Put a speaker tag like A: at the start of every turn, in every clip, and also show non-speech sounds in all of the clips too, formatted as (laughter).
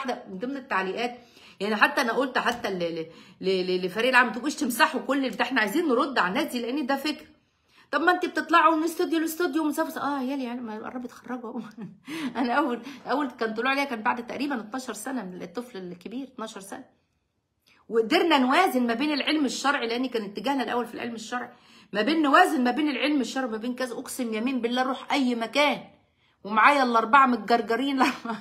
A: واحده من ضمن التعليقات يعني حتى انا قلت حتى لفريق العمل ما تبقوش تمسحوا كل البتاع احنا عايزين نرد على الناس دي لان ده فكر طب ما انت بتطلعوا من استوديو لاستوديو مسافه اه يالي يعني ما قربت تخرجوا (laughs) انا اول اول كان طلوع عليا كان بعد تقريبا 12 سنه من الطفل الكبير 12 سنه وقدرنا نوازن ما بين العلم الشرعي لان كان اتجاهنا الاول في العلم الشرعي ما بين نوازن ما بين العلم الشرعي ما بين كذا اقسم يمين بالله روح اي مكان ومعايا الاربعه متجرجرين (laughs) لما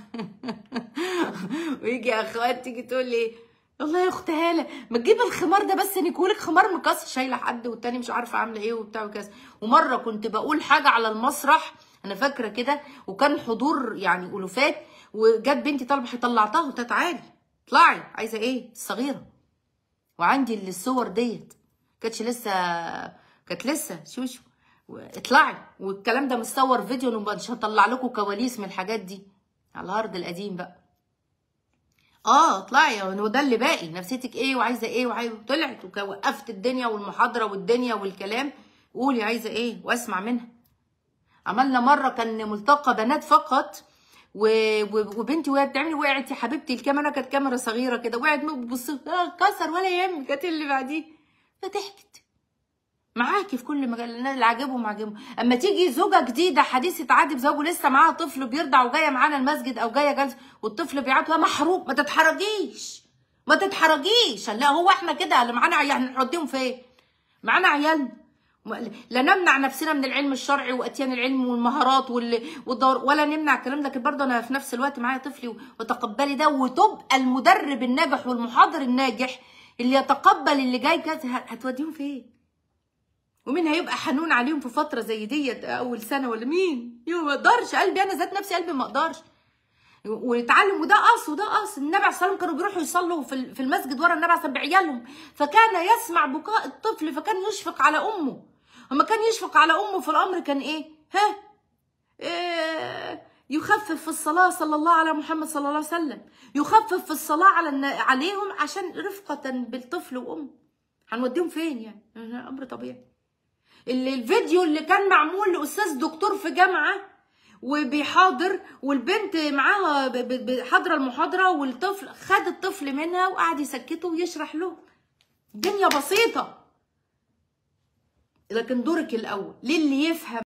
A: ويجي اخوات تيجي تقول لي والله يا اخت هاله ما تجيب الخمار ده بس نيكولك خمار مكسر شايله حد والتاني مش عارفه عامله ايه وبتاع وكذا ومره كنت بقول حاجه على المسرح انا فاكره كده وكان حضور يعني الوفات وجت بنتي طالبه طلعتها وقلت تعالي اطلعي عايزه ايه الصغيره وعندي الصور ديت كانتش لسه كانت لسه شوشو اطلعي والكلام ده متصور فيديو مش هطلع لكم كواليس من الحاجات دي على الهارد القديم بقى اه اطلعي يعني هو ده اللي باقي نفسيتك ايه وعايزه ايه وعايزه طلعت وقفت الدنيا والمحاضره والدنيا والكلام قولي عايزه ايه واسمع منها عملنا مره كان ملتقى بنات فقط وبنتي وهي بتعمل وقعت يا حبيبتي الكاميرا كانت كاميرا صغيره كده وقعت بص آه، كسر ولا يهم كانت اللي بعديه فضحكت معاكي في كل مجال اللي عاجبهم عاجبهم اما تيجي زوجه جديده حديثه عادي بزوجه لسه معاها طفل بيرضع وجايه معانا المسجد او جايه جلسه والطفل بيعيط محروق ما تتحرجيش ما تتحرجيش لا هو احنا كده اللي معانا عيال هنحطيهم فين إيه؟ معانا عيالنا لا نمنع نفسنا من العلم الشرعي واتيان العلم والمهارات والدور ولا نمنع الكلام ده برضه انا في نفس الوقت معايا طفلي وتقبلي ده وتبقى المدرب الناجح والمحاضر الناجح اللي يتقبل اللي جاي كده هتوديهم فين إيه؟ ومين هيبقى حنون عليهم في فتره زي ديت اول سنه ولا مين ما اقدرش قلبي انا ذات نفسي قلبي ما اقدرش ونتعلم وده قص وده قص النبي عليه الصلاه والسلام كانوا بيروحوا يصلوا في المسجد ورا النبي عليه الصلاه بعيالهم فكان يسمع بكاء الطفل فكان يشفق على امه وما كان يشفق على امه في الامر كان ايه ها إيه يخفف في الصلاه صلى الله على محمد صلى الله عليه وسلم يخفف في الصلاه على عليهم عشان رفقه بالطفل وامه هنوديهم فين يعني امر طبيعي اللي الفيديو اللي كان معمول لاستاذ دكتور في جامعه وبيحاضر والبنت معاها حاضره المحاضره والطفل خد الطفل منها وقعد يسكته ويشرح له الدنيا بسيطه لكن دورك الاول للي يفهم